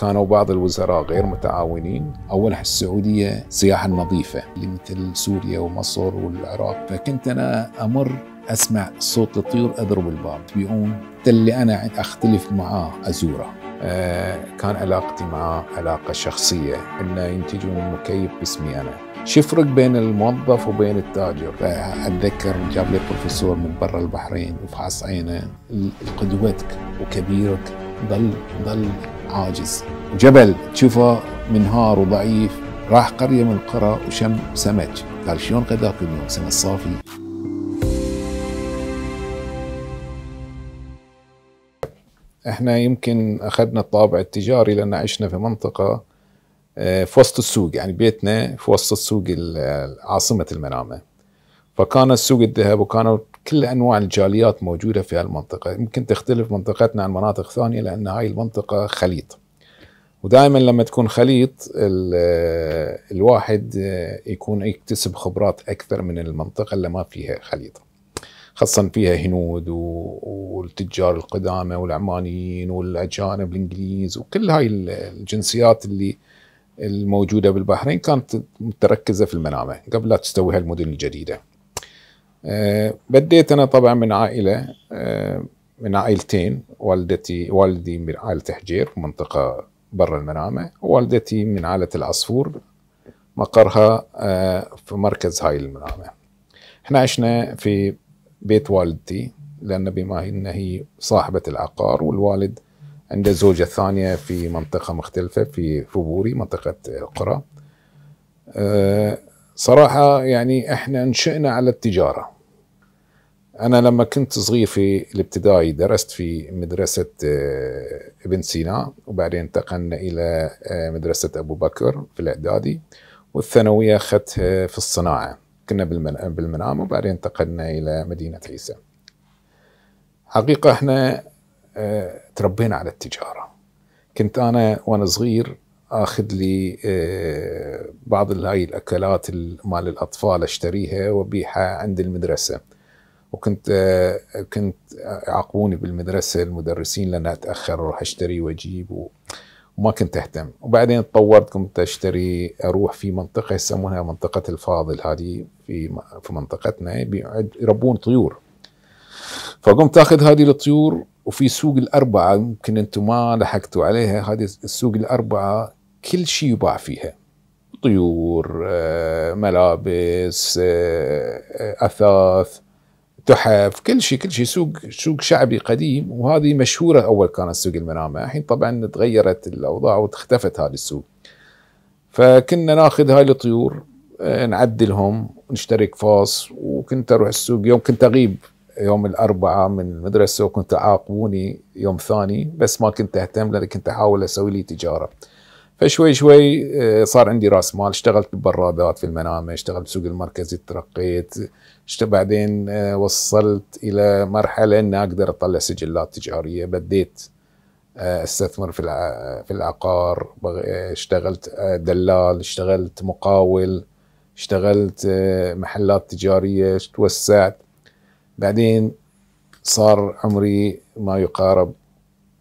كانوا بعض الوزراء غير متعاونين او السعودية سياحه نظيفه اللي مثل سوريا ومصر والعراق فكنت أنا أمر أسمع صوت الطيور أضرب الباب بيقوم اللي أنا أختلف معاه أزوره أه كان علاقتي معاه علاقة شخصية إنه ينتجون المكيف باسمي أنا شو بين الموظف وبين التاجر اتذكر جاب لي بروفيسور من برا البحرين وفحص عينه قدوتك وكبيرك ضل ضل عاجز جبل تشوفه منهار وضعيف راح قرية من القرى وشم سمك قال شلون قدرت اليوم سمك صافي احنا يمكن اخذنا الطابع التجاري لان عشنا في منطقه آه، في وسط السوق يعني بيتنا في وسط السوق آه، عاصمه المنامه فكان السوق الذهب وكانوا كل انواع الجاليات موجوده في المنطقه يمكن تختلف منطقتنا عن مناطق ثانيه لان هاي المنطقه خليط ودائما لما تكون خليط الواحد يكون يكتسب خبرات اكثر من المنطقه اللي ما فيها خليط خاصة فيها هنود والتجار القدامى والعمانيين والأجانب الإنجليز وكل هاي الجنسيات اللي الموجودة بالبحرين كانت متركزة في المنامة قبل لا تستوي هالمدن الجديدة آه، بديت انا طبعا من عائله آه، من عائلتين والدتي والدي من عائله حجير منطقه برا المنامه ووالدتي من عائله العصفور مقرها آه، في مركز هاي المنامه احنا عشنا في بيت والدتي لان بما ان هي صاحبه العقار والوالد عنده زوجة ثانية في منطقة مختلفة في فبوري منطقة القرى صراحة يعني احنا انشئنا على التجارة أنا لما كنت صغير في الابتدائي درست في مدرسة آه، ابن سينا وبعدين انتقلنا إلى آه، مدرسة أبو بكر في الإعدادي والثانوية أخذتها في الصناعة كنا بالمنام وبعدين انتقلنا إلى مدينة عيسى حقيقة احنا آه، تربينا على التجارة كنت أنا وأنا صغير اخذ لي آه، بعض هاي الاكلات مال الاطفال اشتريها وابيعها عند المدرسه وكنت آه، كنت يعاقبوني بالمدرسه المدرسين لان اتاخر اروح اشتري واجيب وما كنت اهتم وبعدين تطورت كنت اشتري اروح في منطقه يسمونها منطقه الفاضل هذه في في منطقتنا يربون طيور فقمت اخذ هذه الطيور وفي سوق الأربعة يمكن أنتم ما لحقتوا عليها هذه السوق الأربعة كل شيء يباع فيها طيور آه، ملابس آه، اثاث تحف كل شيء كل شيء سوق سوق شعبي قديم وهذه مشهوره اول كانت سوق المنامه الحين طبعا تغيرت الاوضاع واختفت هذه السوق فكنا ناخذ هاي الطيور آه، نعدلهم نشتري قفاص وكنت اروح السوق يوم كنت اغيب يوم الاربعاء من المدرسه وكنت عاقبوني يوم ثاني بس ما كنت اهتم لان كنت احاول اسوي لي تجاره فشوي شوي آه، صار عندي راس مال اشتغلت ببرادات في المنامه اشتغلت بسوق المركزي ترقيت بعدين آه، وصلت الى مرحله ان اقدر اطلع سجلات تجاريه بديت آه، استثمر في في العقار اشتغلت دلال اشتغلت مقاول اشتغلت محلات تجاريه توسعت بعدين صار عمري ما يقارب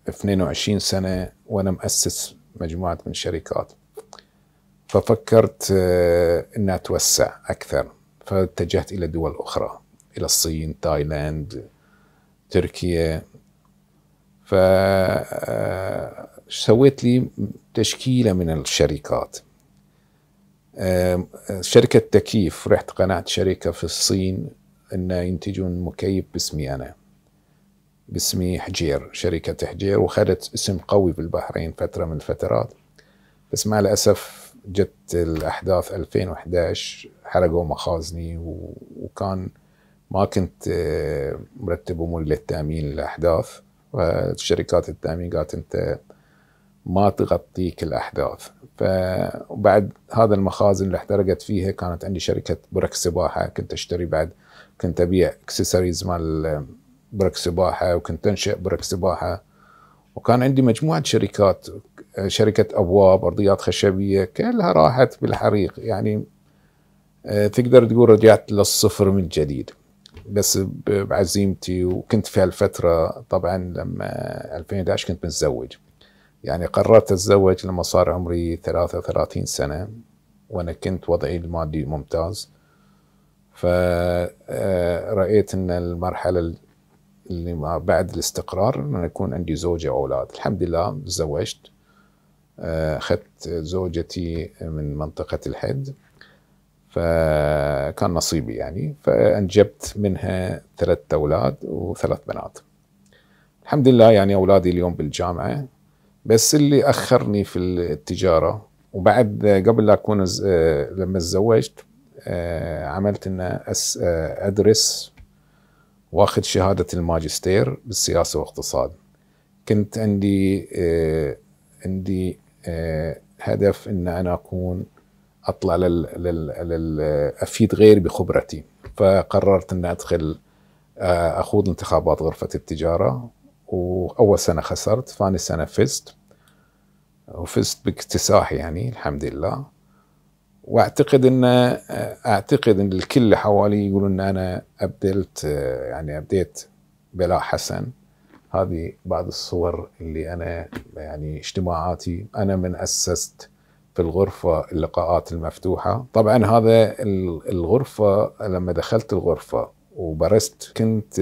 22 سنه وانا مؤسس مجموعه من الشركات ففكرت آه، ان اتوسع اكثر فاتجهت الى دول اخرى الى الصين تايلاند تركيا ف آه، سويت لي تشكيله من الشركات شركه تكييف رحت قنعت شركه في الصين ان ينتجون مكيف باسمي انا باسم حجير شركة حجير وخدت اسم قوي بالبحرين فترة من الفترات بس مع الأسف جت الأحداث 2011 حرقوا مخازني وكان ما كنت آه، مرتب أموري للتأمين للأحداث فالشركات التأمين قالت أنت ما تغطيك الأحداث فبعد هذا المخازن اللي احترقت فيها كانت عندي شركة برك سباحة كنت أشتري بعد كنت أبيع اكسسوارز مال برك سباحة وكنت أنشئ برك سباحة وكان عندي مجموعة شركات شركة أبواب أرضيات خشبية كلها راحت بالحريق يعني آه، تقدر تقول رجعت للصفر من جديد بس بعزيمتي وكنت في هالفترة طبعا لما 2011 كنت متزوج يعني قررت أتزوج لما صار عمري 33 سنة وأنا كنت وضعي المادي ممتاز فرأيت آه، أن المرحلة اللي ما بعد الاستقرار انه يكون عندي زوجة وأولاد الحمد لله تزوجت آه، أخذت زوجتي من منطقة الحد فكان نصيبي يعني فأنجبت منها ثلاث أولاد وثلاث بنات الحمد لله يعني أولادي اليوم بالجامعة بس اللي أخرني في التجارة وبعد قبل لا أكون آه، لما تزوجت آه، عملت أن أدرس واخذ شهادة الماجستير بالسياسة والاقتصاد كنت عندي آه عندي آه هدف ان انا اكون اطلع لل, لل, لل آه، افيد غيري بخبرتي فقررت ان ادخل آه اخوض انتخابات غرفة التجارة واول سنة خسرت ثاني سنة فزت وفزت باكتساح يعني الحمد لله واعتقد ان اعتقد ان الكل اللي حوالي يقولون ان انا ابدلت يعني ابديت بلاء حسن هذه بعض الصور اللي انا يعني اجتماعاتي انا من اسست في الغرفة اللقاءات المفتوحة طبعا هذا الغرفة لما دخلت الغرفة وبرزت كنت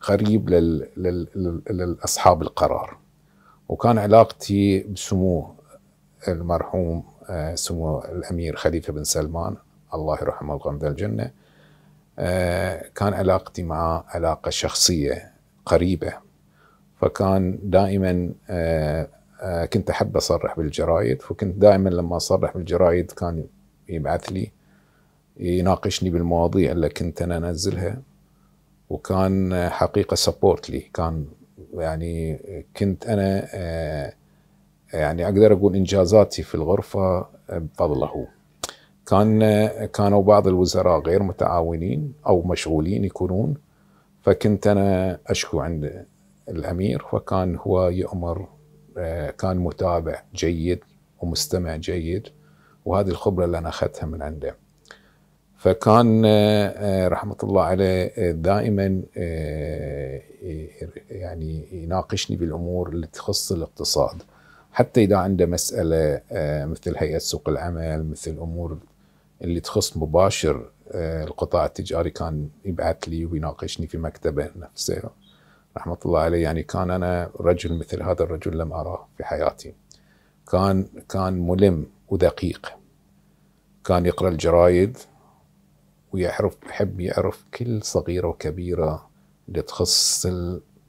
قريب لل... لل... للأصحاب القرار وكان علاقتي بسموه المرحوم آه، سمو الأمير خليفة بن سلمان الله يرحمه ويغمد الجنة آه، كان علاقتي معه علاقة شخصية قريبة فكان دائما آه، كنت أحب أصرح بالجرايد فكنت دائما لما أصرح بالجرايد كان يبعث لي يناقشني بالمواضيع اللي كنت أنا أنزلها وكان حقيقة سبورت لي كان يعني كنت أنا يعني اقدر اقول انجازاتي في الغرفه آه، بفضله كان آه، كانوا بعض الوزراء غير متعاونين او مشغولين يكونون فكنت انا اشكو عند الامير فكان هو يؤمر آه، كان متابع جيد ومستمع جيد وهذه الخبره اللي انا اخذتها من عنده فكان رحمه الله عليه دائما يعني يناقشني بالامور اللي تخص الاقتصاد حتى اذا عنده مساله آه، مثل هيئه سوق العمل مثل امور اللي تخص مباشر آه، القطاع التجاري كان يبعث لي ويناقشني في مكتبه نفسه رحمه الله عليه يعني كان انا رجل مثل هذا الرجل لم اراه في حياتي كان كان ملم ودقيق كان يقرا الجرايد ويعرف يحب يعرف كل صغيره وكبيره اللي تخص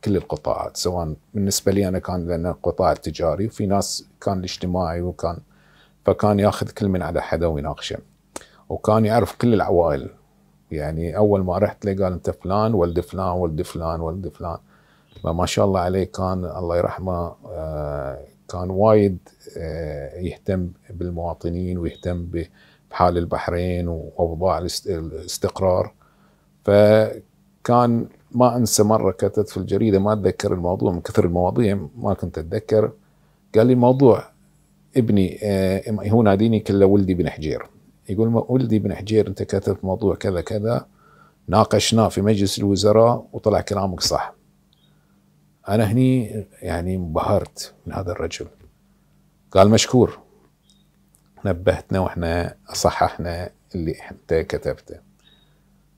كل القطاعات سواء بالنسبه لي انا كان لان القطاع التجاري وفي ناس كان الاجتماعي وكان فكان ياخذ كل من على حدا ويناقشه وكان يعرف كل العوائل يعني اول ما رحت له قال انت فلان ولد فلان ولد فلان ولد فلان فما شاء الله عليه كان الله يرحمه آه، كان وايد آه، يهتم بالمواطنين ويهتم بحال البحرين واوضاع الاستقرار فكان ما انسى مره كتبت في الجريده ما اتذكر الموضوع من كثر المواضيع ما كنت اتذكر قال لي الموضوع ابني آه هو ناديني كله ولدي بن حجير يقول ما ولدي بن حجير انت كتبت موضوع كذا كذا ناقشناه في مجلس الوزراء وطلع كلامك صح انا هني يعني انبهرت من هذا الرجل قال مشكور نبهتنا واحنا صححنا اللي انت كتبته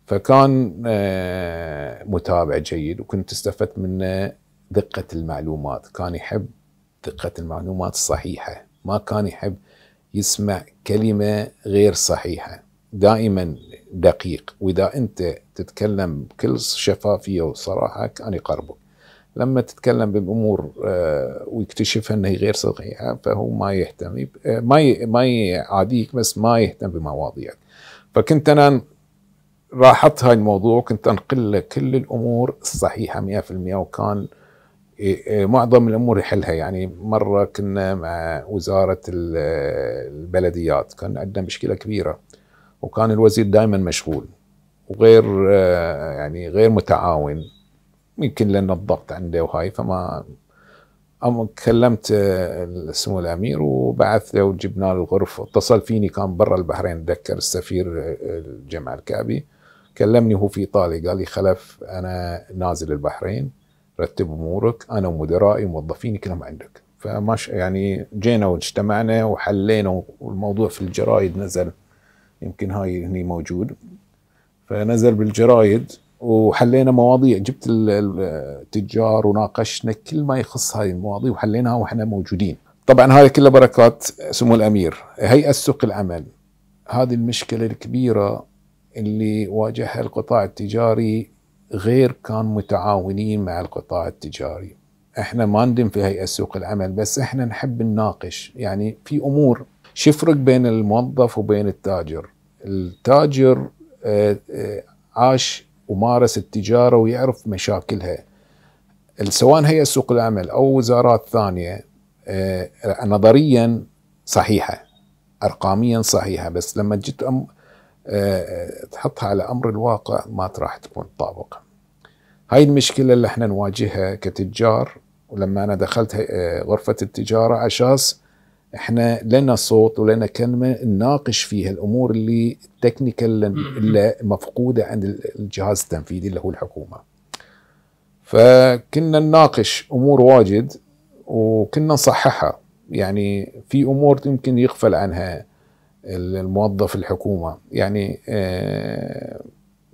فكان آه، متابع جيد وكنت استفدت منه دقة المعلومات كان يحب دقة المعلومات الصحيحة ما كان يحب يسمع كلمة غير صحيحة دائما دقيق وإذا أنت تتكلم بكل شفافية وصراحة كان يقربك لما تتكلم بامور آه، ويكتشفها انها غير صحيحه فهو ما يهتم آه، ما ما يعاديك بس ما يهتم بمواضيعك فكنت انا راحت هاي الموضوع كنت انقل له كل الامور الصحيحه 100% وكان معظم الامور يحلها يعني مره كنا مع وزاره البلديات كان عندنا مشكله كبيره وكان الوزير دائما مشغول وغير آه، يعني غير متعاون يمكن لان الضغط عنده وهاي فما أم كلمت آه، سمو الامير وبعث له وجبنا له الغرفه اتصل فيني كان برا البحرين اتذكر السفير آه، الجمع الكعبي كلمني وهو في ايطاليا قال لي خلف انا نازل البحرين رتب امورك انا ومدرائي وموظفيني كلهم عندك فما يعني جينا واجتمعنا وحلينا والموضوع في الجرايد نزل يمكن هاي هني موجود فنزل بالجرايد وحلينا مواضيع جبت التجار وناقشنا كل ما يخص هاي المواضيع وحليناها واحنا موجودين طبعا هذا كله بركات سمو الامير هيئه سوق العمل هذه المشكله الكبيره اللي واجهها القطاع التجاري غير كان متعاونين مع القطاع التجاري احنا ما ندم في هيئه سوق العمل بس احنا نحب نناقش يعني في امور شو بين الموظف وبين التاجر التاجر آه، آه، عاش ومارس التجاره ويعرف مشاكلها سواء هي سوق العمل او وزارات ثانيه آه، نظريا صحيحه ارقاميا صحيحه بس لما جيت تحطها على امر الواقع ما راح تكون طابقه هاي المشكله اللي احنا نواجهها كتجار ولما انا دخلت آه، غرفه التجاره عشان احنا لنا صوت ولنا كلمه نناقش فيها الامور اللي التكنيكال اللي مفقوده عند الجهاز التنفيذي اللي هو الحكومه. فكنا نناقش امور واجد وكنا نصححها يعني في امور يمكن يغفل عنها الموظف الحكومه يعني آه،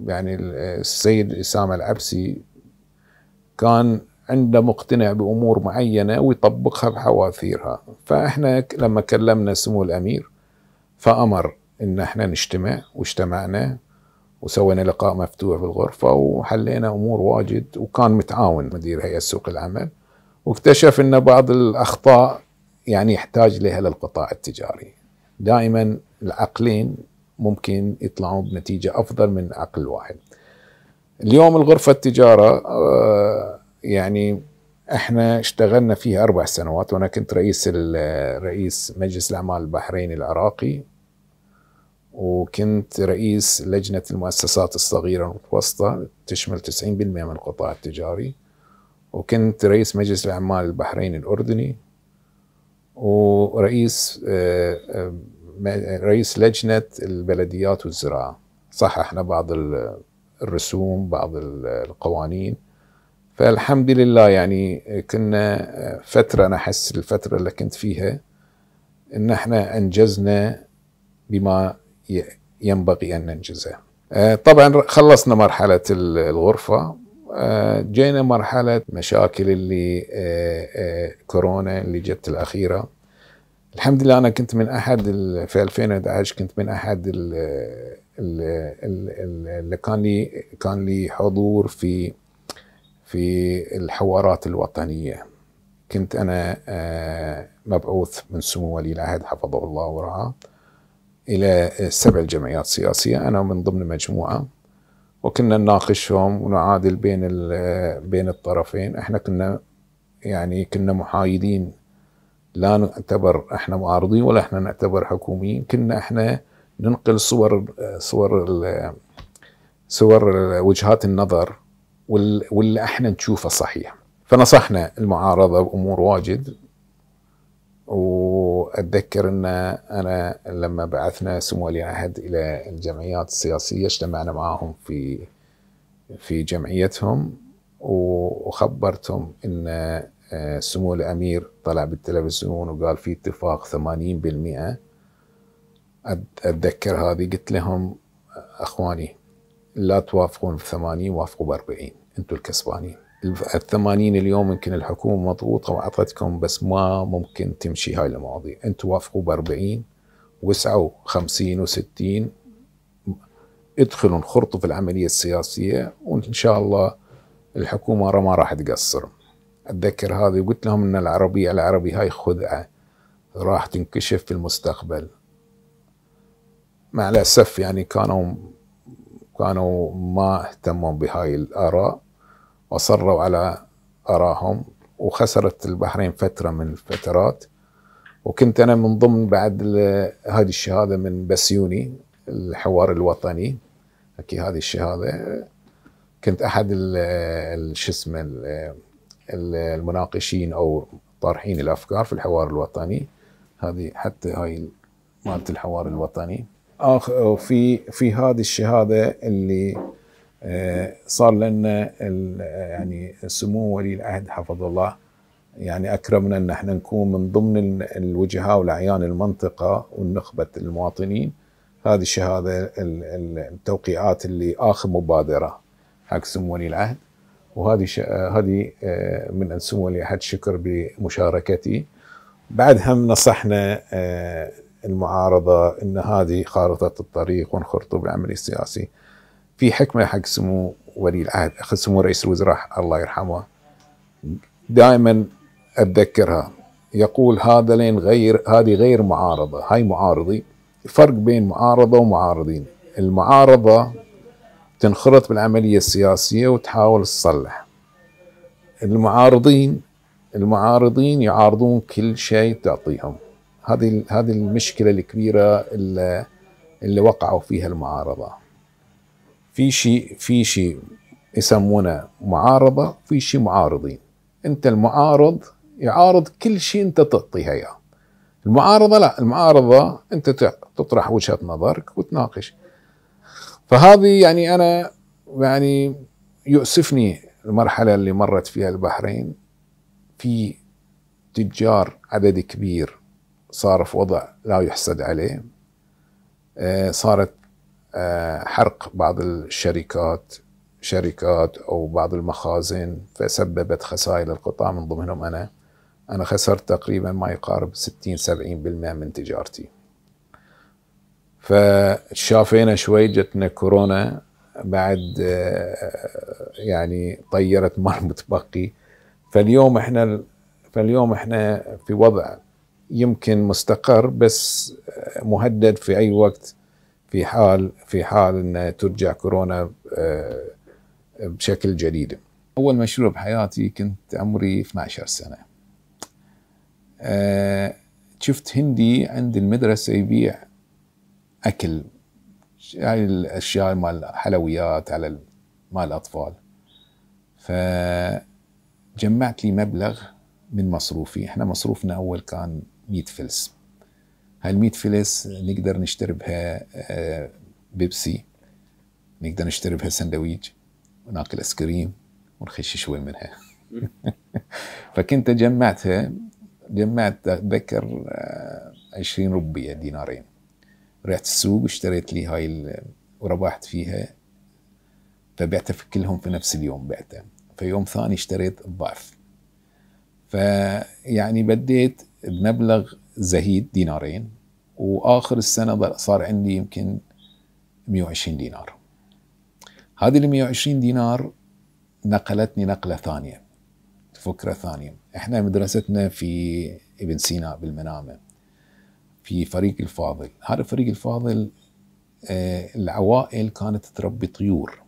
يعني السيد اسامه العبسي كان عنده مقتنع بامور معينه ويطبقها بحواثيرها فاحنا لما كلمنا سمو الامير فامر ان احنا نجتمع واجتمعنا وسوينا لقاء مفتوح بالغرفة وحلينا أمور واجد وكان متعاون مدير هيئة سوق العمل واكتشف أن بعض الأخطاء يعني يحتاج لها للقطاع التجاري دائما العقلين ممكن يطلعوا بنتيجة أفضل من عقل واحد اليوم الغرفة التجارة آه، يعني احنا اشتغلنا فيها أربع سنوات وأنا كنت رئيس رئيس مجلس الأعمال البحريني العراقي وكنت رئيس لجنة المؤسسات الصغيرة والمتوسطة تشمل 90% من القطاع التجاري وكنت رئيس مجلس الأعمال البحريني الأردني ورئيس آه، آه، رئيس لجنة البلديات والزراعة صححنا بعض الرسوم بعض القوانين فالحمد لله يعني كنا آه، فترة أنا أحس الفترة اللي كنت فيها إن احنا أنجزنا بما ينبغي أن ننجزه طبعا خلصنا مرحلة الغرفة آه، جينا مرحلة مشاكل اللي آه، آه، كورونا اللي جت الأخيرة الحمد لله أنا كنت من أحد في 2011 كنت من أحد اللي كان لي كان لي حضور في في الحوارات الوطنية كنت أنا مبعوث من سمو ولي العهد حفظه الله ورعاه إلى سبع جمعيات سياسية أنا من ضمن مجموعة وكنا نناقشهم ونعادل بين بين الطرفين احنا كنا يعني كنا محايدين لا نعتبر احنا معارضين ولا احنا نعتبر حكوميين كنا احنا ننقل صور صور صور وجهات النظر واللي احنا نشوفه صحيح فنصحنا المعارضه بامور واجد و وأتذكر أن أنا لما بعثنا سمو ولي العهد إلى الجمعيات السياسية اجتمعنا معهم في في جمعيتهم وخبرتهم أن آه، سمو الأمير طلع بالتلفزيون وقال في اتفاق 80% أتذكر هذه قلت لهم آه، أخواني لا توافقون ب 80 وافقوا ب 40 أنتم الكسبانين الثمانين اليوم يمكن الحكومة مضغوطة وعطتكم بس ما ممكن تمشي هاي المواضيع انتم وافقوا بأربعين وسعوا خمسين وستين ادخلوا انخرطوا في العملية السياسية وان شاء الله الحكومة ما راح تقصر اتذكر هذه قلت لهم ان العربية العربي هاي خدعة راح تنكشف في المستقبل مع الاسف يعني كانوا كانوا ما اهتموا بهاي الاراء وصروا على آرائهم وخسرت البحرين فترة من الفترات وكنت أنا من ضمن بعد هذه الشهادة من بسيوني الحوار الوطني أكيد هذه الشهادة كنت أحد شو اسمه المناقشين أو طارحين الأفكار في الحوار الوطني هذه حتى هاي مالت الحوار الوطني آخ في في هذه الشهادة اللي آه، صار لنا يعني سمو ولي العهد حفظ الله يعني اكرمنا ان احنا نكون من ضمن الوجهاء والاعيان المنطقه والنخبه المواطنين هذه الشهاده التوقيعات اللي اخر مبادره حق سمو ولي العهد وهذه آه، هذه آه، من سمو ولي العهد شكر بمشاركتي بعد هم نصحنا المعارضه ان هذه خارطه الطريق ونخرطوا بالعمل السياسي في حكمه حق سمو ولي العهد اخذ سمو رئيس الوزراء الله يرحمه دائما اتذكرها يقول هذا لين غير هذه غير معارضه هاي معارضي فرق بين معارضه ومعارضين المعارضه تنخرط بالعمليه السياسيه وتحاول تصلح المعارضين المعارضين يعارضون كل شيء تعطيهم هذه هذه المشكله الكبيره اللي, اللي وقعوا فيها المعارضه في شيء في شيء يسمونه معارضة في شيء معارضين أنت المعارض يعارض كل شيء أنت تعطيها إياه المعارضة لا المعارضة أنت تطرح وجهة نظرك وتناقش فهذه يعني أنا يعني يؤسفني المرحلة اللي مرت فيها البحرين في تجار عدد كبير صار في وضع لا يحسد عليه آه، صارت حرق بعض الشركات شركات او بعض المخازن فسببت خسائر للقطاع من ضمنهم انا انا خسرت تقريبا ما يقارب 60 70% من تجارتي فشافينا شوي جتنا كورونا بعد يعني طيرت ما متبقي فاليوم احنا فاليوم احنا في وضع يمكن مستقر بس مهدد في اي وقت في حال في حال ان ترجع كورونا آه، بشكل جديد. اول مشروع بحياتي كنت عمري 12 سنه. آه، شفت هندي عند المدرسه يبيع اكل هاي يعني الاشياء مال حلويات على مال الاطفال. فجمعت لي مبلغ من مصروفي، احنا مصروفنا اول كان 100 فلس هال100 فلس نقدر نشتري بها آه، بيبسي نقدر نشتري بها سندويج وناكل ايس كريم ونخش شوي منها فكنت جمعتها جمعت اتذكر 20 آه، روبية دينارين رحت السوق واشتريت لي هاي وربحت فيها فبعتها في كلهم في نفس اليوم بعتها فيوم ثاني اشتريت الضعف فيعني بديت بمبلغ زهيد دينارين واخر السنه صار عندي يمكن 120 دينار هذه ال 120 دينار نقلتني نقله ثانيه فكره ثانيه احنا مدرستنا في ابن سينا بالمنامه في فريق الفاضل هذا فريق الفاضل آه، العوائل كانت تربي طيور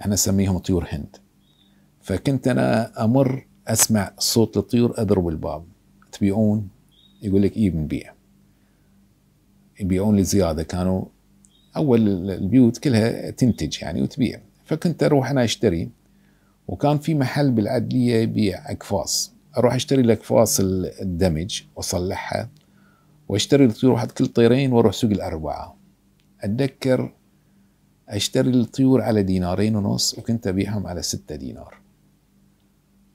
احنا نسميهم طيور هند فكنت انا امر اسمع صوت الطيور اضرب الباب تبيعون يقول لك ايه بنبيع يبيعون لي زياده كانوا اول البيوت كلها تنتج يعني وتبيع فكنت اروح انا اشتري وكان في محل بالعدليه يبيع اقفاص اروح اشتري الاقفاص الدمج واصلحها واشتري الطيور واحد كل طيرين واروح سوق الاربعه اتذكر اشتري الطيور على دينارين ونص وكنت ابيعهم على ستة دينار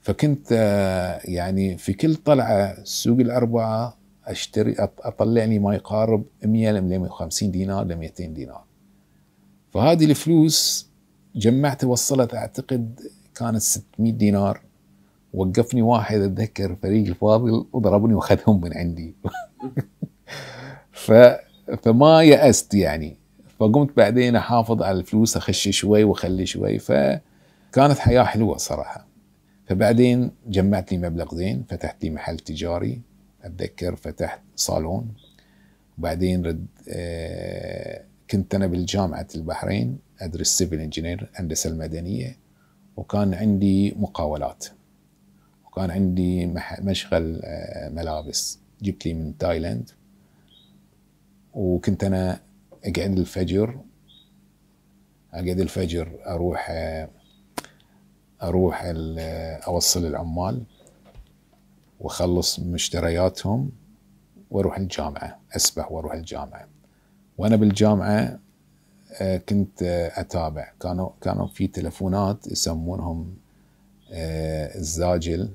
فكنت آه، يعني في كل طلعه سوق الاربعه اشتري اطلع لي ما يقارب 100 ل 150 دينار ل 200 دينار فهذه الفلوس جمعت وصلت اعتقد كانت 600 دينار وقفني واحد اتذكر فريق الفاضل وضربني وخذهم من عندي ف فما يأست يعني فقمت بعدين احافظ على الفلوس اخش شوي واخلي شوي فكانت حياه حلوه صراحه فبعدين جمعت لي مبلغ زين فتحت لي محل تجاري اتذكر فتحت صالون وبعدين رد آه كنت انا بالجامعه البحرين ادرس سيفل انجينير هندسه المدنيه وكان عندي مقاولات وكان عندي مشغل آه ملابس جبت لي من تايلاند وكنت انا اقعد الفجر اقعد الفجر اروح آه اروح اوصل العمال واخلص مشترياتهم واروح الجامعه اسبح واروح الجامعه وانا بالجامعه آه، كنت آه، اتابع كانوا كانوا في تلفونات يسمونهم آه، الزاجل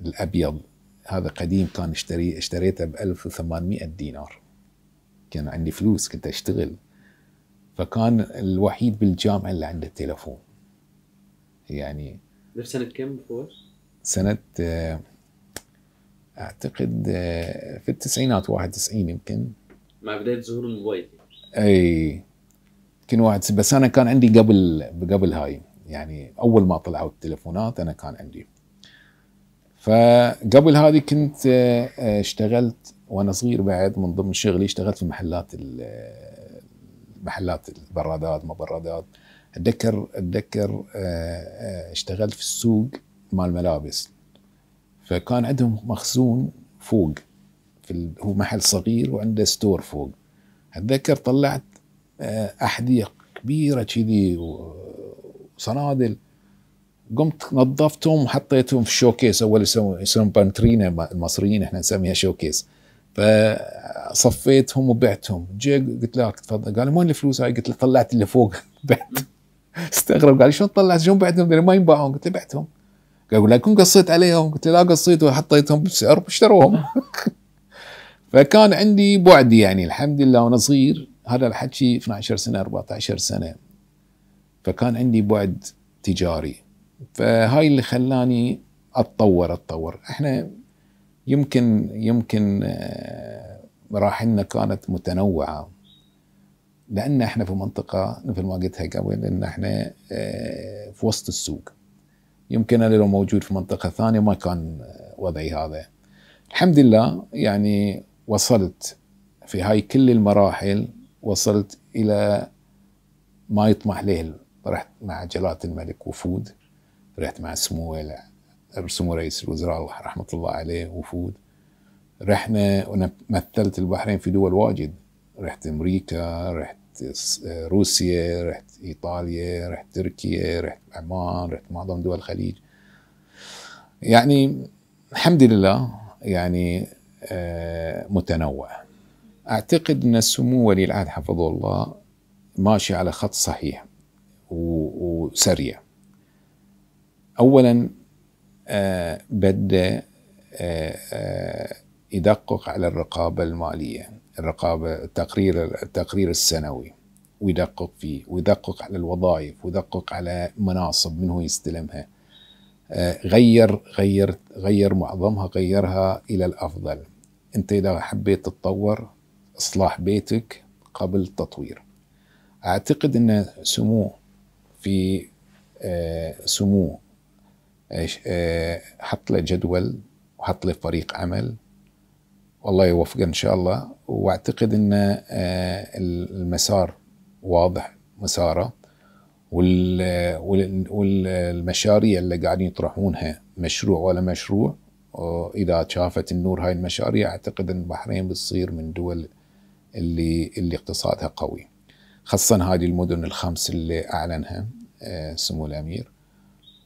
الابيض هذا قديم كان اشتري اشتريته ب 1800 دينار كان عندي فلوس كنت اشتغل فكان الوحيد بالجامعه اللي عنده تلفون يعني ده سنه كام فوز؟ سنه آه، اعتقد آه، في التسعينات 91 يمكن مع بدايه ظهور الموبايل اي يمكن واحد بس انا كان عندي قبل قبل هاي يعني اول ما طلعوا التليفونات انا كان عندي فقبل هذه كنت آه، اشتغلت وانا صغير بعد من ضمن شغلي اشتغلت في محلات محلات البرادات ما برادات اتذكر اتذكر آه، آه، اشتغلت في السوق مال الملابس فكان عندهم مخزون فوق في ال... هو محل صغير وعنده ستور فوق اتذكر طلعت آه، احذيه كبيره كذي وصنادل قمت نظفتهم وحطيتهم في شوكيس اول يسمون بانترينا المصريين احنا نسميها شوكيس فصفيتهم وبعتهم جاي قلت له تفضل قال وين الفلوس هاي قلت له طلعت اللي فوق بعت استغرب قال شلون طلعت شلون بعتهم ما ينباعون قلت له بعتهم قال اقول لكم قصيت عليهم قلت لا قصيت وحطيتهم بسعر واشتروهم فكان عندي بعد يعني الحمد لله وانا صغير هذا الحكي 12 سنه 14 سنه فكان عندي بعد تجاري فهاي اللي خلاني اتطور اتطور احنا يمكن يمكن مراحلنا آه، كانت متنوعه لان احنا في منطقه مثل ما قلتها قبل ان احنا آه، في وسط السوق يمكن انا لو موجود في منطقه ثانيه ما كان آه، وضعي هذا الحمد لله يعني وصلت في هاي كل المراحل وصلت الى ما يطمح له رحت مع جلاله الملك وفود رحت مع سمو سمو رئيس الوزراء رحمه الله عليه وفود رحنا ومثلت مثلت البحرين في دول واجد رحت امريكا رحت روسيا رحت ايطاليا رحت تركيا رحت عمان رحت معظم دول الخليج يعني الحمد لله يعني آه، متنوع اعتقد ان السمو ولي العهد حفظه الله ماشي على خط صحيح وسريع اولا آه، بدا آه، يدقق على الرقابه الماليه الرقابة التقرير التقرير السنوي ويدقق فيه ويدقق على الوظائف ويدقق على مناصب من هو يستلمها آه، غير غير غير معظمها غيرها إلى الأفضل أنت إذا حبيت تتطور إصلاح بيتك قبل التطوير أعتقد أن سمو في آه، سمو آه، حط له جدول وحط له فريق عمل والله يوفقه ان شاء الله واعتقد ان آه، المسار واضح مساره والمشاريع اللي قاعدين يطرحونها مشروع ولا مشروع آه، اذا شافت النور هاي المشاريع اعتقد ان البحرين بتصير من دول اللي اللي اقتصادها قوي خاصه هذه المدن الخمس اللي اعلنها آه، سمو الامير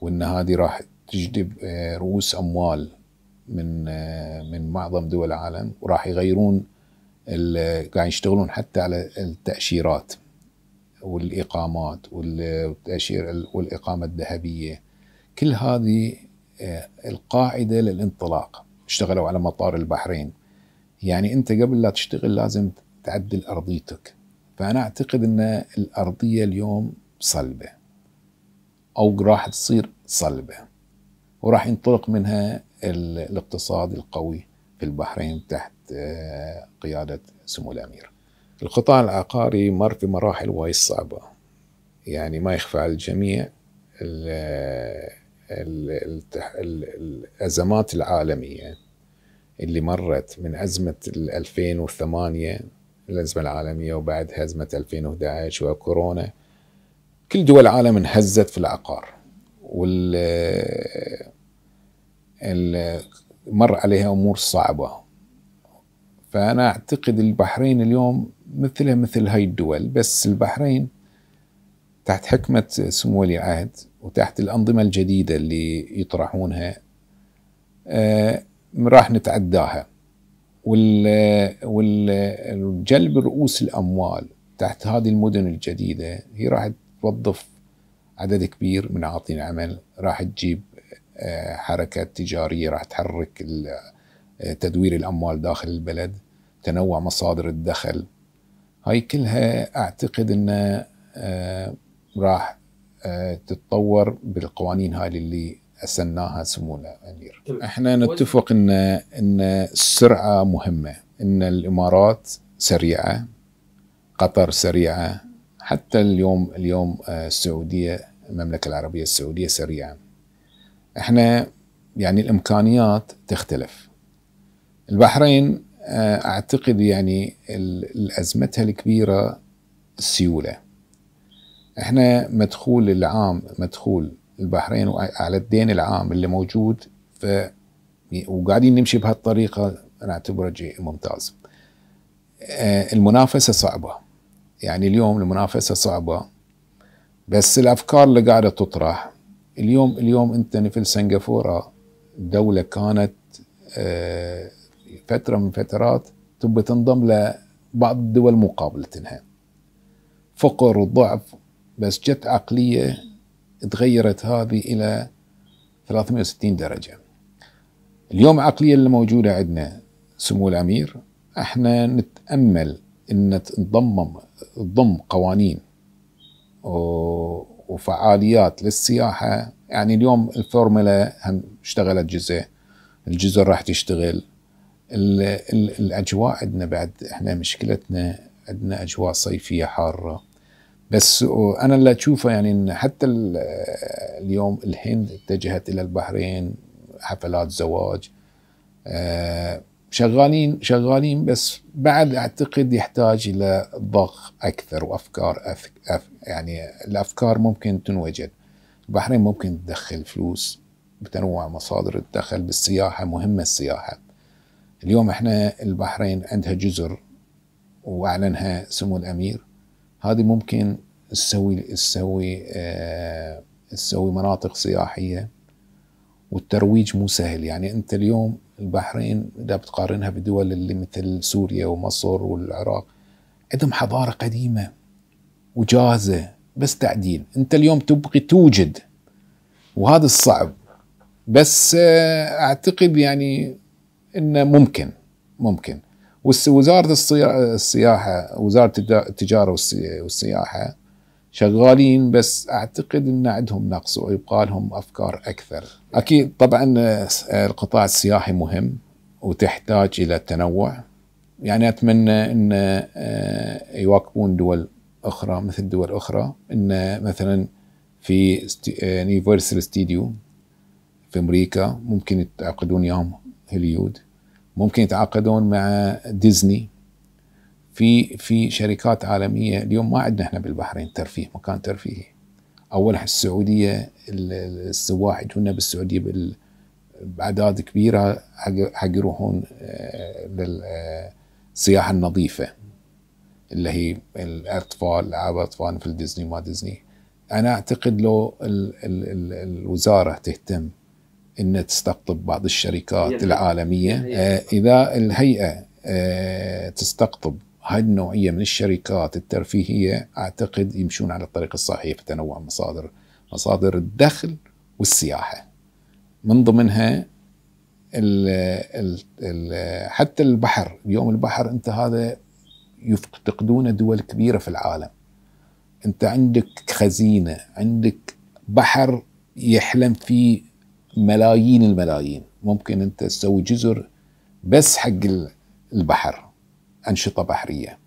وان هذه راح تجذب رؤوس اموال من من معظم دول العالم وراح يغيرون قاعد يشتغلون حتى على التاشيرات والاقامات والتاشير والاقامه الذهبيه كل هذه آه، القاعده للانطلاق اشتغلوا على مطار البحرين يعني انت قبل لا تشتغل لازم تعدل ارضيتك فانا اعتقد ان الارضيه اليوم صلبه او راح تصير صلبه وراح ينطلق منها الاقتصاد القوي في البحرين تحت آه، قيادة سمو الأمير القطاع العقاري مر في مراحل وايد صعبة يعني ما يخفى على الجميع الأزمات العالمية اللي مرت من أزمة 2008 الأزمة العالمية وبعدها أزمة 2011 وكورونا كل دول العالم انهزت في العقار وال مر عليها امور صعبه فانا اعتقد البحرين اليوم مثلها مثل هاي الدول بس البحرين تحت حكمه سمو ولي العهد وتحت الانظمه الجديده اللي يطرحونها آه، راح نتعداها والجلب رؤوس الاموال تحت هذه المدن الجديده هي راح توظف عدد كبير من عاطين عمل راح تجيب آه، حركات تجاريه راح تحرك آه، تدوير الاموال داخل البلد تنوع مصادر الدخل هاي كلها اعتقد انه آه، راح تتطور بالقوانين هاي اللي اسناها سمو الامير طيب، احنا نتفق ان ان السرعه مهمه ان الامارات سريعه قطر سريعه حتى اليوم اليوم السعوديه المملكه العربيه السعوديه سريعه احنا يعني الامكانيات تختلف البحرين آه، اعتقد يعني ازمتها الكبيره السيوله احنا مدخول العام مدخول البحرين على الدين العام اللي موجود ف وقاعدين نمشي بهالطريقه انا اعتبره شيء ممتاز آه، المنافسه صعبه يعني اليوم المنافسه صعبه بس الافكار اللي قاعده تطرح اليوم اليوم انت مثل سنغافوره دوله كانت آه، فتره من فترات تبي تنضم لبعض الدول مقابلتها فقر وضعف بس جت عقليه تغيرت هذه الى 360 درجه اليوم العقليه اللي موجوده عندنا سمو الامير احنا نتامل ان تنضم تضم قوانين وفعاليات للسياحة يعني اليوم الفورمولا هم اشتغلت جزء الجزر راح تشتغل الـ الـ الأجواء عندنا بعد احنا مشكلتنا عندنا أجواء صيفية حارة بس أنا اللي أشوفه يعني إن حتى اليوم الهند اتجهت إلى البحرين حفلات زواج آه شغالين شغالين بس بعد اعتقد يحتاج الى ضخ اكثر وافكار أفك أف يعني الافكار ممكن تنوجد البحرين ممكن تدخل فلوس بتنوع مصادر الدخل بالسياحه مهمه السياحه اليوم احنا البحرين عندها جزر واعلنها سمو الامير هذه ممكن تسوي تسوي آه، تسوي مناطق سياحيه والترويج مو سهل يعني انت اليوم البحرين اذا بتقارنها بدول اللي مثل سوريا ومصر والعراق عندهم حضاره قديمه وجاهزه بس تعديل انت اليوم تبغي توجد وهذا الصعب بس آه، اعتقد يعني انه ممكن ممكن وزاره السياحه وزاره التجاره والسياحه شغالين بس اعتقد ان عندهم نقص ويبقى لهم افكار اكثر اكيد طبعا آه، القطاع السياحي مهم وتحتاج الى التنوع يعني اتمنى ان آه، يواكبون دول اخرى مثل دول اخرى ان مثلا في يونيفرسال ستوديو آه، في امريكا ممكن يتعاقدون يوم هوليود ممكن يتعاقدون مع ديزني في في شركات عالميه اليوم ما عندنا احنا بالبحرين ترفيه مكان ترفيهي اول السعوديه السواح يجونا بالسعوديه باعداد كبيره حق يروحون آه، للسياحه آه، النظيفه اللي هي الاطفال العاب اطفال في الديزني ما ديزني انا اعتقد لو الـ الـ الـ الوزاره تهتم ان تستقطب بعض الشركات العالميه آه، اذا الهيئه تستقطب هذه النوعيه من الشركات الترفيهيه اعتقد يمشون على الطريق الصحيح في تنوع مصادر مصادر الدخل والسياحه من ضمنها الـ الـ الـ حتى البحر اليوم البحر انت هذا يفتقدونه دول كبيره في العالم انت عندك خزينه عندك بحر يحلم فيه ملايين الملايين ممكن انت تسوي جزر بس حق البحر أنشطة بحرية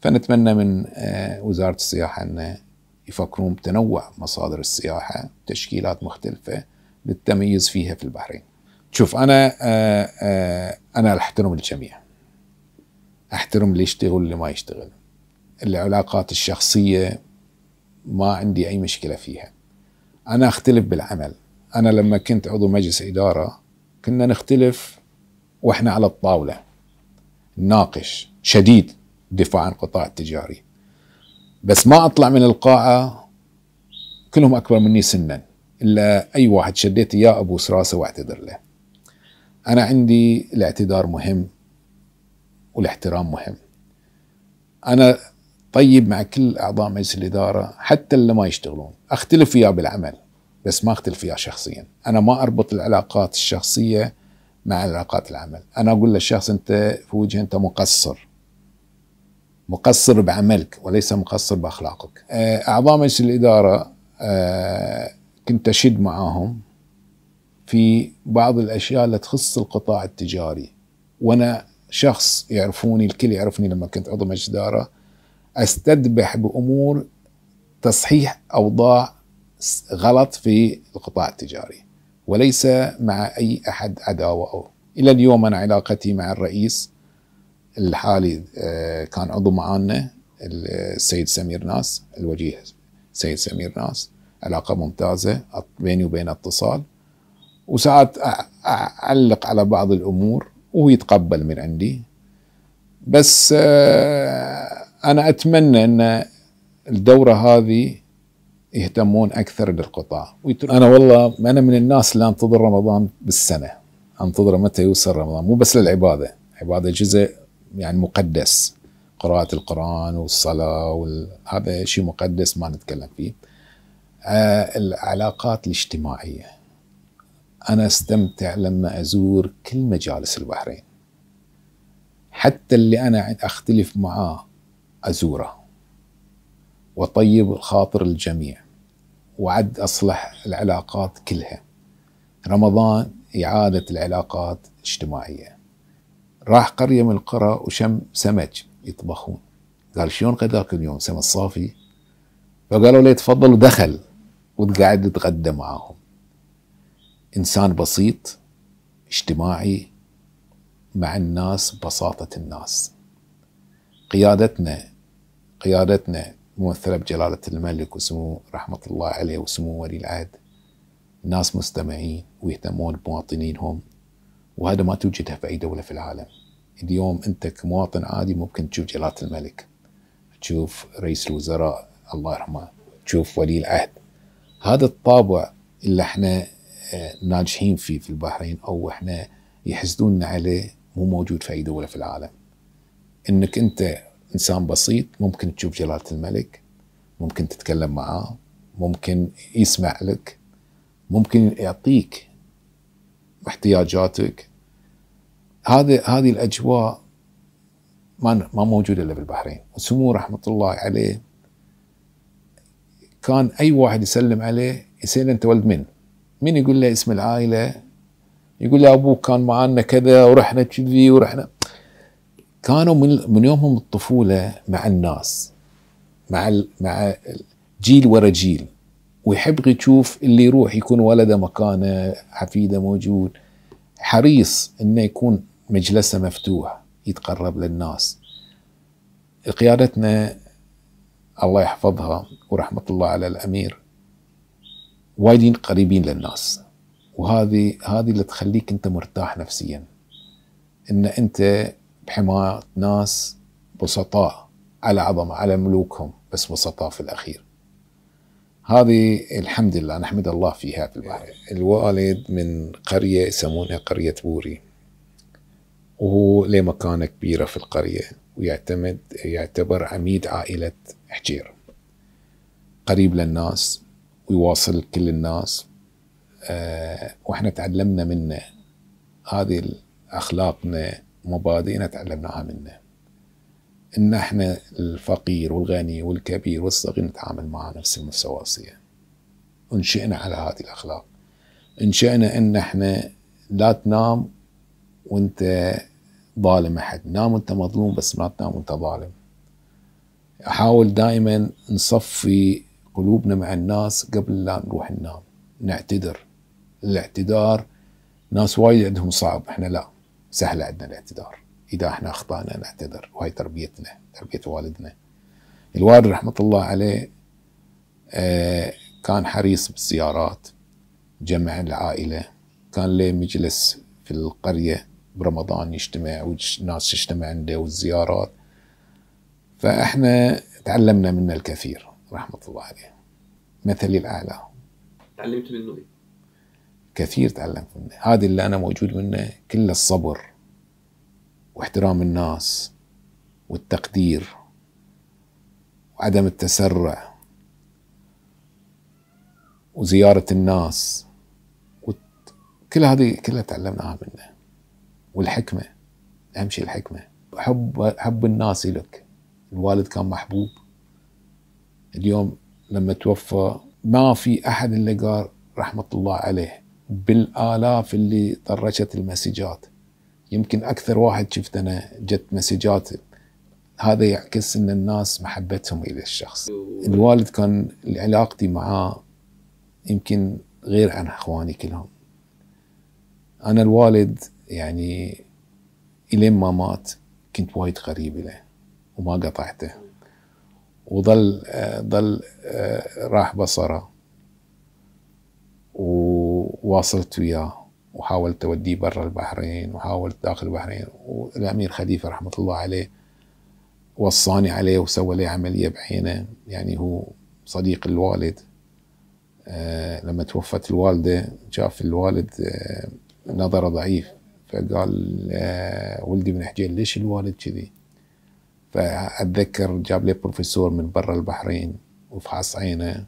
فنتمنى من آه، وزارة السياحة أن يفكرون بتنوع مصادر السياحة تشكيلات مختلفة للتميز فيها في البحرين شوف أنا آه، آه، أنا أحترم الجميع أحترم اللي يشتغل واللي ما يشتغل العلاقات الشخصية ما عندي أي مشكلة فيها أنا أختلف بالعمل أنا لما كنت عضو مجلس إدارة كنا نختلف وإحنا على الطاولة نناقش شديد الدفاع عن القطاع التجاري بس ما اطلع من القاعه كلهم اكبر مني سنا الا اي واحد شديت يا ابوس راسه واعتذر له انا عندي الاعتذار مهم والاحترام مهم انا طيب مع كل اعضاء مجلس الاداره حتى اللي ما يشتغلون اختلف وياه بالعمل بس ما اختلف وياه شخصيا انا ما اربط العلاقات الشخصيه مع علاقات العمل انا اقول للشخص انت في وجهه انت مقصر مقصر بعملك وليس مقصر باخلاقك آه، اعضاء مجلس الاداره آه، كنت اشد معاهم في بعض الاشياء اللي تخص القطاع التجاري وانا شخص يعرفوني الكل يعرفني لما كنت عضو مجلس اداره استذبح بامور تصحيح اوضاع غلط في القطاع التجاري وليس مع اي احد عداوه أو. الى اليوم انا علاقتي مع الرئيس الحالي آه، كان عضو معانا السيد سمير ناس الوجيه السيد سمير ناس علاقة ممتازة بيني وبين اتصال وساعات أعلق على بعض الأمور وهو يتقبل من عندي بس آه، أنا أتمنى أن الدورة هذه يهتمون أكثر للقطاع أنا والله أنا من الناس اللي أنتظر رمضان بالسنة أنتظر متى يوصل رمضان مو بس للعبادة عبادة جزء يعني مقدس قراءة القرآن والصلاة هذا شيء مقدس ما نتكلم فيه آه العلاقات الاجتماعية أنا استمتع لما أزور كل مجالس البحرين حتى اللي أنا أختلف معاه أزوره وطيب خاطر الجميع وعد أصلح العلاقات كلها رمضان إعادة العلاقات الاجتماعية راح قرية من القرى وشم سمك يطبخون قال شلون غداك اليوم سمك صافي فقالوا له تفضل ودخل وقعد يتغدى معاهم إنسان بسيط اجتماعي مع الناس بساطة الناس قيادتنا قيادتنا ممثلة بجلالة الملك وسمو رحمة الله عليه وسمو ولي العهد ناس مستمعين ويهتمون بمواطنينهم وهذا ما توجده في أي دولة في العالم اليوم أنت كمواطن عادي ممكن تشوف جلالة الملك تشوف رئيس الوزراء الله يرحمه تشوف ولي العهد هذا الطابع اللي احنا آه، ناجحين فيه في البحرين او احنا يحسدوننا عليه مو موجود في اي دوله في العالم. انك انت انسان بسيط ممكن تشوف جلاله الملك، ممكن تتكلم معاه، ممكن يسمع لك، ممكن يعطيك واحتياجاتك هذه هذه الاجواء ما ما موجوده الا بالبحرين وسمو رحمه الله عليه كان اي واحد يسلم عليه يسال انت ولد من؟ من يقول له اسم العائله يقول له ابوك كان معنا كذا ورحنا كذي ورحنا كانوا من من يومهم الطفوله مع الناس مع مع جيل ورا جيل ويحب يشوف اللي يروح يكون ولده مكانه حفيده موجود حريص انه يكون مجلسه مفتوح يتقرب للناس قيادتنا الله يحفظها ورحمة الله على الأمير وايدين قريبين للناس وهذه هذه اللي تخليك أنت مرتاح نفسيا أن أنت بحماية ناس بسطاء على عظمة على ملوكهم بس بسطاء في الأخير هذه الحمد لله نحمد الله في البحر الوالد من قرية يسمونها قرية بوري وهو له مكانة كبيرة في القرية ويعتمد يعتبر عميد عائلة حجير قريب للناس ويواصل كل الناس أه واحنا تعلمنا منه هذه اخلاقنا مبادئنا تعلمناها منه ان احنا الفقير والغني والكبير والصغير نتعامل مع نفس المستوى انشئنا على هذه الاخلاق انشئنا ان احنا لا تنام وانت ظالم احد نام وانت مظلوم بس ما تنام وانت ظالم احاول دائما نصفي قلوبنا مع الناس قبل لا نروح ننام نعتذر الاعتذار ناس وايد عندهم صعب احنا لا سهل عندنا الاعتذار إذا احنا أخطأنا نعتذر وهي تربيتنا تربية والدنا الوالد رحمة الله عليه آه، كان حريص بالزيارات جمع العائلة كان له مجلس في القرية برمضان يجتمع والناس تجتمع عنده والزيارات فاحنا تعلمنا منه الكثير رحمة الله عليه مثلي الأعلى تعلمت منه إيه؟ كثير تعلمت منه هذا اللي أنا موجود منه كله الصبر واحترام الناس والتقدير وعدم التسرع وزيارة الناس كل هذه كلها تعلمناها منه والحكمة أهم شيء الحكمة حب حب الناس لك الوالد كان محبوب اليوم لما توفى ما في أحد إلا قال رحمة الله عليه بالآلاف اللي طرشت المسجات يمكن اكثر واحد شفت انا جت مسجات هذا يعكس ان الناس محبتهم الى الشخص الوالد كان علاقتي معاه يمكن غير عن اخواني كلهم انا الوالد يعني الين ما مات كنت وايد قريب له وما قطعته وظل ظل آه، راح بصره وواصلت وياه وحاولت أوديه برا البحرين وحاولت داخل البحرين والأمير خليفة رحمة الله عليه وصاني عليه وسوى لي عملية بعينه يعني هو صديق الوالد آه لما توفت الوالدة شاف الوالد آه نظره ضعيف فقال آه ولدي من حجين ليش الوالد كذي فأتذكر جاب لي بروفيسور من برا البحرين وفحص عينه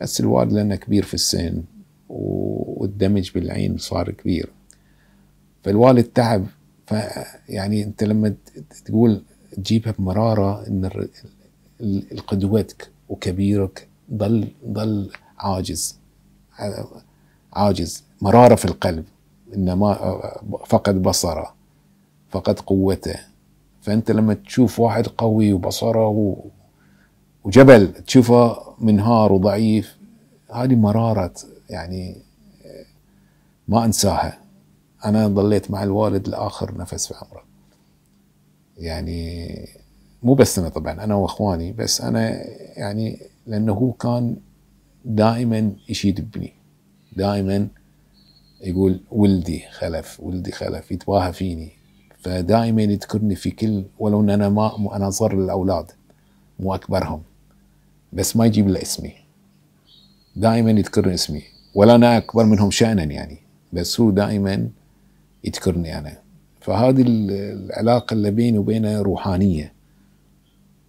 بس الوالد لأنه كبير في السن والدمج بالعين صار كبير فالوالد تعب فيعني انت لما تقول تجيبها بمراره ان قدوتك وكبيرك ضل ضل عاجز عاجز مراره في القلب انما فقد بصره فقد قوته فانت لما تشوف واحد قوي وبصره وجبل تشوفه منهار وضعيف هذه مراره يعني ما انساها انا ضليت مع الوالد لاخر نفس في عمره يعني مو بس انا طبعا انا واخواني بس انا يعني لانه هو كان دائما يشيد ابني دائما يقول ولدي خلف ولدي خلف يتباهى فيني فدائما يذكرني في كل ولو ان انا ما انا اصغر الاولاد مو اكبرهم بس ما يجيب له اسمي دائما يذكرني اسمي ولا أنا أكبر منهم شأنا يعني بس هو دائما يذكرني أنا فهذه العلاقة اللي بيني وبينه روحانية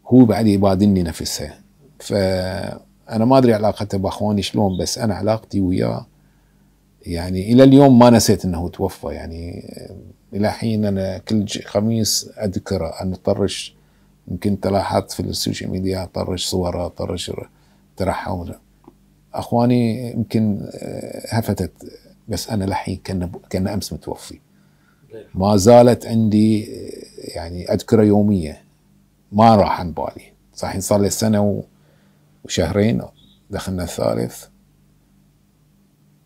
هو بعد يبادلني نفسه فأنا ما أدري علاقته بأخواني شلون بس أنا علاقتي وياه يعني إلى اليوم ما نسيت أنه توفى يعني إلى حين أنا كل خميس أذكره أن أطرش يمكن تلاحظت في السوشيال ميديا أطرش صوره أطرش ترحمه اخواني يمكن آه، هفتت بس انا لحين كان كان امس متوفي ما زالت عندي آه، يعني اذكره يوميه ما راح عن بالي صحيح صار لي سنه وشهرين دخلنا الثالث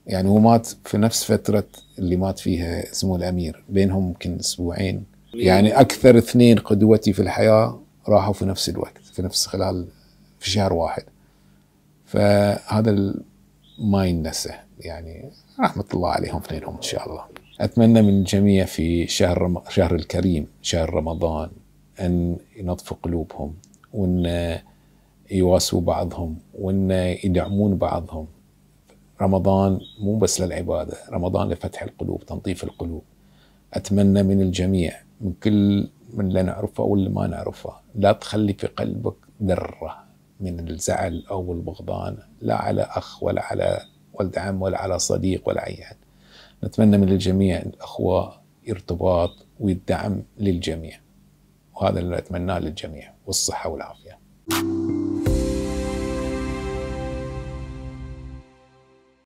يعني هو مات في نفس فترة اللي مات فيها سمو الأمير بينهم يمكن أسبوعين يعني أكثر اثنين قدوتي في الحياة راحوا في نفس الوقت في نفس خلال في شهر واحد فهذا ما ينسى يعني رحمة الله عليهم اثنينهم إن شاء الله أتمنى من الجميع في شهر رم... شهر الكريم شهر رمضان أن ينظفوا قلوبهم وأن يواسوا بعضهم وأن يدعمون بعضهم رمضان مو بس للعبادة رمضان لفتح القلوب تنظيف القلوب أتمنى من الجميع من كل من اللي نعرفه واللي ما نعرفه لا تخلي في قلبك ذرة من الزعل أو البغضان لا على أخ ولا على ولد عم ولا على صديق ولا أي أحد نتمنى من الجميع الأخوة ارتباط والدعم للجميع وهذا اللي أتمناه للجميع والصحة والعافية thank you